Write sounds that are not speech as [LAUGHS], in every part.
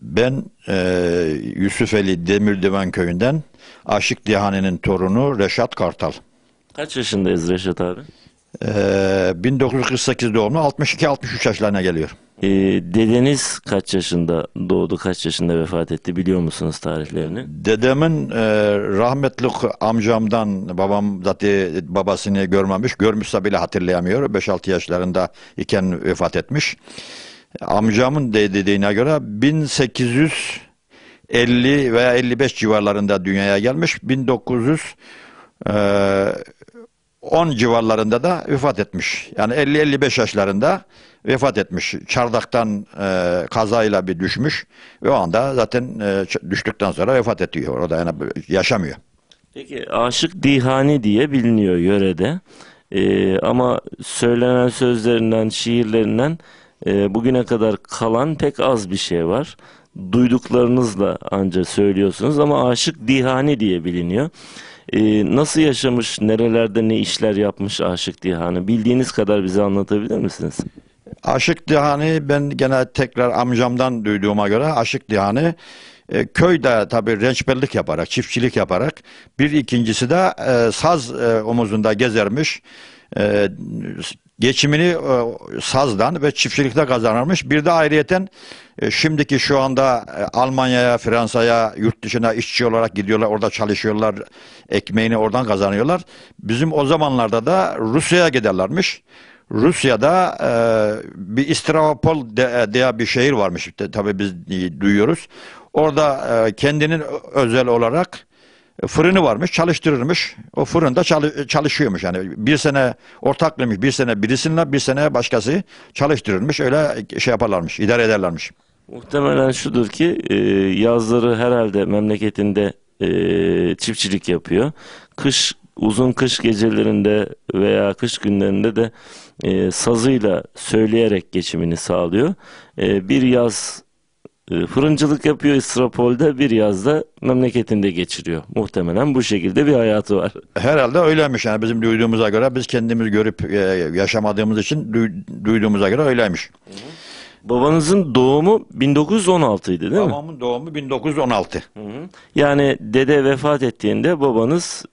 Ben e, Yusufeli Demirdiven köyünden Aşık Dihane'nin torunu Reşat Kartal. Kaç yaşındayız Reşat abi? Ee, 1948 doğumlu 62-63 yaşlarına geliyor. Ee, dedeniz kaç yaşında doğdu, kaç yaşında vefat etti biliyor musunuz tarihlerini? Dedemin e, rahmetli amcamdan babam zaten babasını görmemiş. Görmüşse bile hatırlayamıyor. 5-6 yaşlarında iken vefat etmiş amcamın de dediğine göre 1850 veya 55 civarlarında dünyaya gelmiş. 1910 e, civarlarında da vefat etmiş. Yani 50-55 yaşlarında vefat etmiş. Çardaktan e, kazayla bir düşmüş ve o anda zaten e, düştükten sonra vefat ediyor. Orada yani yaşamıyor. Peki Aşık Dihani diye biliniyor yörede. E, ama söylenen sözlerinden, şiirlerinden e, bugüne kadar kalan pek az bir şey var. Duyduklarınızla ancak söylüyorsunuz ama Aşık Dihani diye biliniyor. E, nasıl yaşamış, nerelerde ne işler yapmış Aşık Dihani? Bildiğiniz kadar bize anlatabilir misiniz? Aşık Dihani ben gene tekrar amcamdan duyduğuma göre Aşık Dihani e, köyde tabi rençberlik yaparak, çiftçilik yaparak bir ikincisi de e, saz e, omuzunda gezermiş. E, geçimini e, sazdan ve çiftçilikte kazanırmış. Bir de ayrıyeten e, şimdiki şu anda e, Almanya'ya, Fransa'ya, yurt dışına işçi olarak gidiyorlar. Orada çalışıyorlar. Ekmeğini oradan kazanıyorlar. Bizim o zamanlarda da Rusya'ya giderlermiş. Rusya'da e, bir Istravapol e, diye bir şehir varmış. Tabii biz duyuyoruz. Orada e, kendinin özel olarak fırını varmış, çalıştırırmış. O fırında çalışıyormuş yani. Bir sene ortaklıymış, bir sene birisinle, bir sene başkası çalıştırırmış. Öyle şey yaparlarmış, idare ederlermiş. Muhtemelen şudur ki e, yazları herhalde memleketinde e, çiftçilik yapıyor. Kış uzun kış gecelerinde veya kış günlerinde de e, sazıyla söyleyerek geçimini sağlıyor. E, bir yaz ee, fırıncılık yapıyor İstrapol'de bir yazda memleketinde geçiriyor. Muhtemelen bu şekilde bir hayatı var. Herhalde öyleymiş yani bizim duyduğumuza göre biz kendimiz görüp e, yaşamadığımız için duyduğumuza göre öyleymiş. Babanızın doğumu 1916 idi değil mi? Babamın doğumu 1916. Hı hı. Yani dede vefat ettiğinde babanız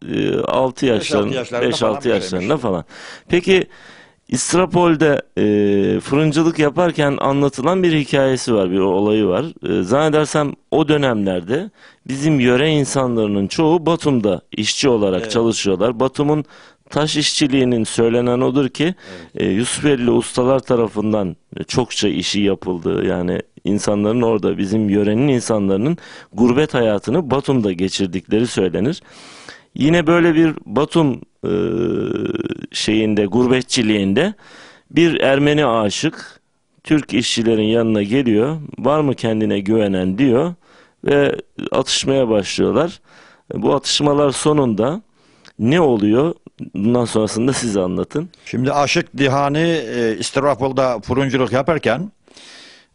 6 yaşlarında 5-6 yaşlarında, yaşlarında falan. Peki İstrapol'de e, fırıncılık yaparken anlatılan bir hikayesi var, bir olayı var. E, zannedersem o dönemlerde bizim yöre insanlarının çoğu Batum'da işçi olarak evet. çalışıyorlar. Batum'un taş işçiliğinin söylenen odur ki evet. e, Yusuf ustalar tarafından çokça işi yapıldı. Yani insanların orada bizim yörenin insanların gurbet hayatını Batum'da geçirdikleri söylenir. Yine böyle bir Batum e, şeyinde, gurbetçiliğinde bir Ermeni aşık Türk işçilerin yanına geliyor. Var mı kendine güvenen diyor ve atışmaya başlıyorlar. Bu atışmalar sonunda ne oluyor? Bundan sonrasında size anlatın. Şimdi Aşık Dihani e, İstirapol'da fırıncılık yaparken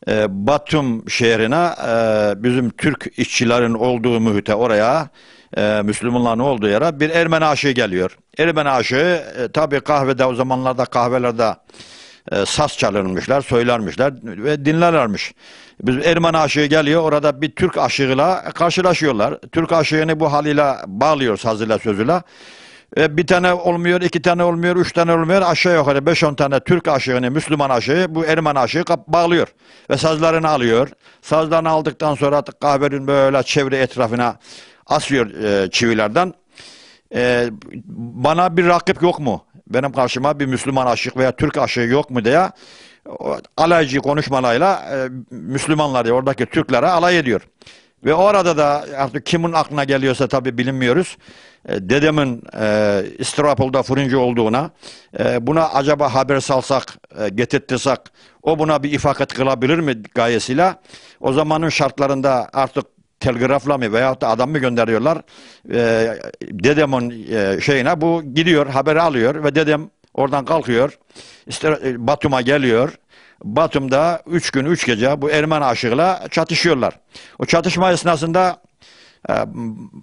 e, Batum şehrine e, bizim Türk işçilerin olduğu mühite oraya e, ne olduğu yere bir Ermeni aşığı geliyor. Ermeni aşığı e, tabi kahvede o zamanlarda kahvelerde e, saz çalınmışlar, söylermişler ve dinlerlermiş. Biz Ermeni aşığı geliyor orada bir Türk aşığıyla karşılaşıyorlar. Türk aşığını bu haliyle bağlıyor sazıyla sözüyle. E, bir tane olmuyor, iki tane olmuyor, üç tane olmuyor. Aşağı yukarı beş on tane Türk aşığını, Müslüman aşığı, bu Ermen aşığı bağlıyor. Ve sazlarını alıyor. Sazlarını aldıktan sonra kahvenin böyle çevre etrafına asıyor e, çivilerden. E, bana bir rakip yok mu? Benim karşıma bir Müslüman aşık veya Türk aşığı yok mu diye alaycı konuşmalarıyla e, Müslümanlar diye oradaki Türklere alay ediyor. Ve orada da artık kimin aklına geliyorsa tabii bilinmiyoruz. E, dedemin e, İstirapol'da fırıncı olduğuna, e, buna acaba haber salsak, e, getirttirsek, o buna bir ifakat kılabilir mi gayesiyle? O zamanın şartlarında artık telgrafla mı veyahut da adam mı gönderiyorlar. E, dedemin e, şeyine bu gidiyor haberi alıyor ve dedem oradan kalkıyor. E, Batum'a geliyor. Batum'da 3 gün 3 gece bu Ermeni aşığıyla çatışıyorlar. O çatışma esnasında e,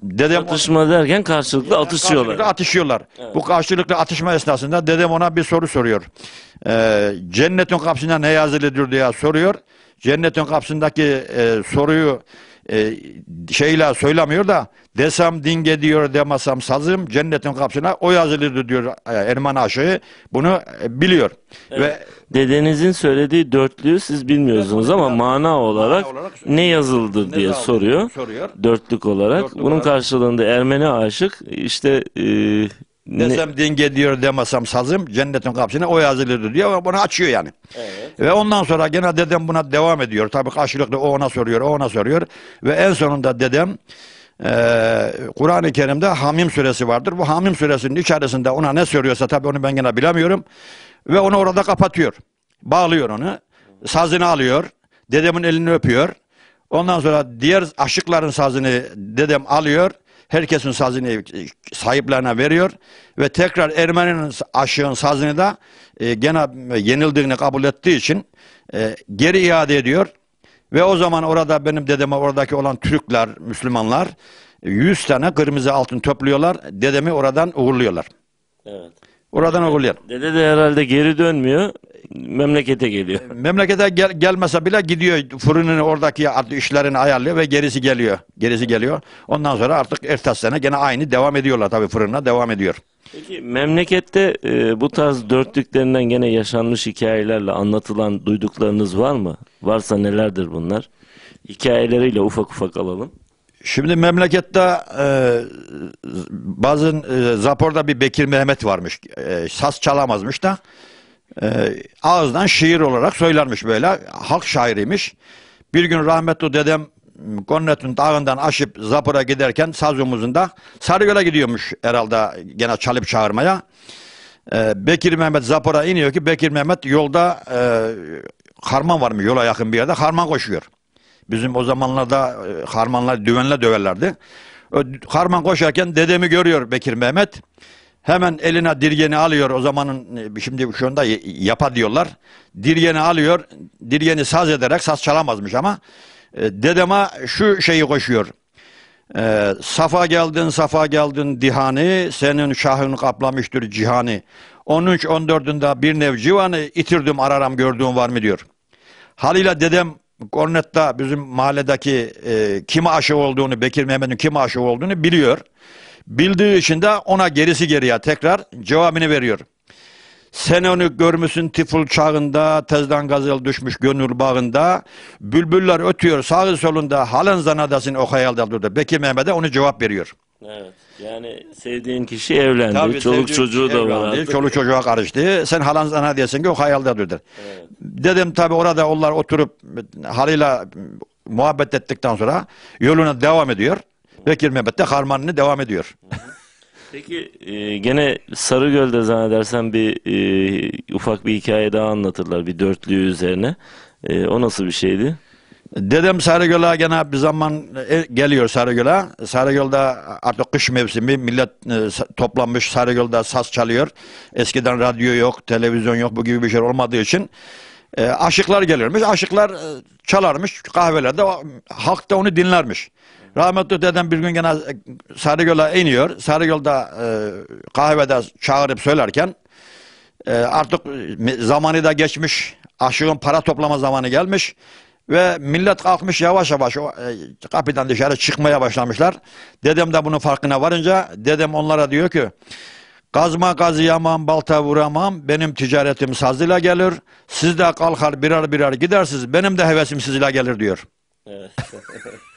dedem atışma derken karşılıklı atışıyorlar. Karşılıklı atışıyorlar. Evet. Bu karşılıklı atışma esnasında dedem ona bir soru soruyor. Ee, cennetin kapısında ne yazılıdır diye soruyor. Cennetin kapısındaki e, soruyu e, şeyle söylemiyor da desem dinge diyor demasam sazım cennetin kapısına o yazılırdı diyor e, Erman aşığı. Bunu e, biliyor. Evet. Ve dedenizin söylediği dörtlüğü siz bilmiyorsunuz ama mana olarak, mana olarak ne yazıldı ne diye soruyor. soruyor. Dörtlük olarak. Dörtlük Bunun olarak. karşılığında Ermeni aşık işte e, Desem ne? denge diyor demesem sazım cennetin kapısına o yazılırdı diyor ve bunu açıyor yani. Evet. Ve ondan sonra gene dedem buna devam ediyor. Tabii karşılıklı o ona soruyor, o ona soruyor. Ve en sonunda dedem e, Kur'an-ı Kerim'de Hamim suresi vardır. Bu Hamim suresinin içerisinde ona ne söylüyorsa tabii onu ben gene bilemiyorum. Ve onu orada kapatıyor. Bağlıyor onu. Sazını alıyor. Dedemin elini öpüyor. Ondan sonra diğer aşıkların sazını dedem alıyor herkesin sazını e, sahiplerine veriyor ve tekrar Ermeni'nin aşığın sazını da e, gene e, yenildiğini kabul ettiği için e, geri iade ediyor. Ve o zaman orada benim dedeme oradaki olan Türkler, Müslümanlar 100 tane kırmızı altın topluyorlar. Dedemi oradan uğurluyorlar. Evet. Oradan uğurluyor. Dede de herhalde geri dönmüyor memlekete geliyor. E, memlekete gel, gelmese bile gidiyor fırının oradaki işlerini ayarlıyor ve gerisi geliyor. Gerisi geliyor. Ondan sonra artık ertesi sene gene aynı devam ediyorlar tabii fırına devam ediyor. Peki memlekette e, bu tarz dörtlüklerinden gene yaşanmış hikayelerle anlatılan duyduklarınız var mı? Varsa nelerdir bunlar? Hikayeleriyle ufak ufak alalım. Şimdi memlekette e, bazen e, Zapor'da bir Bekir Mehmet varmış. E, saz çalamazmış da e, ağızdan şiir olarak söylermiş böyle. Halk şairiymiş. Bir gün rahmetli dedem ıı, Gonnet'in dağından aşıp Zapır'a giderken saz omuzunda Sarıgöl'e gidiyormuş herhalde gene çalıp çağırmaya. Ee, Bekir Mehmet Zapır'a iniyor ki Bekir Mehmet yolda e, harman var mı yola yakın bir yerde harman koşuyor. Bizim o zamanlarda e, ıı, harmanlar düvenle döverlerdi. O, harman koşarken dedemi görüyor Bekir Mehmet. Hemen eline dirgeni alıyor o zamanın e, şimdi şu anda yapa diyorlar. Dirgeni alıyor. Dirgeni saz ederek saz çalamazmış ama e, dedeme şu şeyi koşuyor. E, safa geldin, safa geldin dihani, senin şahın kaplamıştır cihani. 13-14'ünde bir nev civanı itirdim araram gördüğüm var mı diyor. Halıyla dedem Kornet'ta bizim mahalledeki e, kime aşık olduğunu, Bekir Mehmet'in kime aşık olduğunu biliyor. Bildiği için de ona gerisi geriye tekrar cevabını veriyor. Sen onu görmüşsün tiful çağında, tezden gazel düşmüş gönül bağında, bülbüller ötüyor sağı solunda, halen zanadasın o hayalda durdu. Bekir Mehmet'e onu cevap veriyor. Evet. Yani sevdiğin kişi evlendi. Tabii, Çoluk çocuğu da var. Artık. Çoluk çocuğa karıştı. Sen halan sana diyesin ki o hayalda durdur. Evet. Dedim tabi orada onlar oturup halıyla muhabbet ettikten sonra yoluna devam ediyor. Bekir Mehmet de harmanını devam ediyor. Peki e, gene Sarıgöl'de zannedersen bir e, ufak bir hikaye daha anlatırlar bir dörtlüğü üzerine. E, o nasıl bir şeydi? Dedem Sarıgöl'e gene bir zaman e, geliyor Sarıgöl'e. Sarıgöl'de artık kış mevsimi millet e, toplanmış Sarıgöl'de saz çalıyor. Eskiden radyo yok, televizyon yok bu gibi bir şey olmadığı için. E, aşıklar geliyormuş, aşıklar çalarmış kahvelerde, halk da onu dinlermiş. Rahmetli dedem bir gün gene e, Sarıgöl'e iniyor. Sarıgöl'de e, kahvede çağırıp söylerken e, artık e, zamanı da geçmiş. Aşığın para toplama zamanı gelmiş. Ve millet kalkmış yavaş yavaş o, e, kapıdan dışarı çıkmaya başlamışlar. Dedem de bunun farkına varınca dedem onlara diyor ki Kazma kazıyamam, balta vuramam, benim ticaretim sazıyla gelir. Siz de kalkar birer birer gidersiniz, benim de hevesim sizle gelir diyor. [LAUGHS]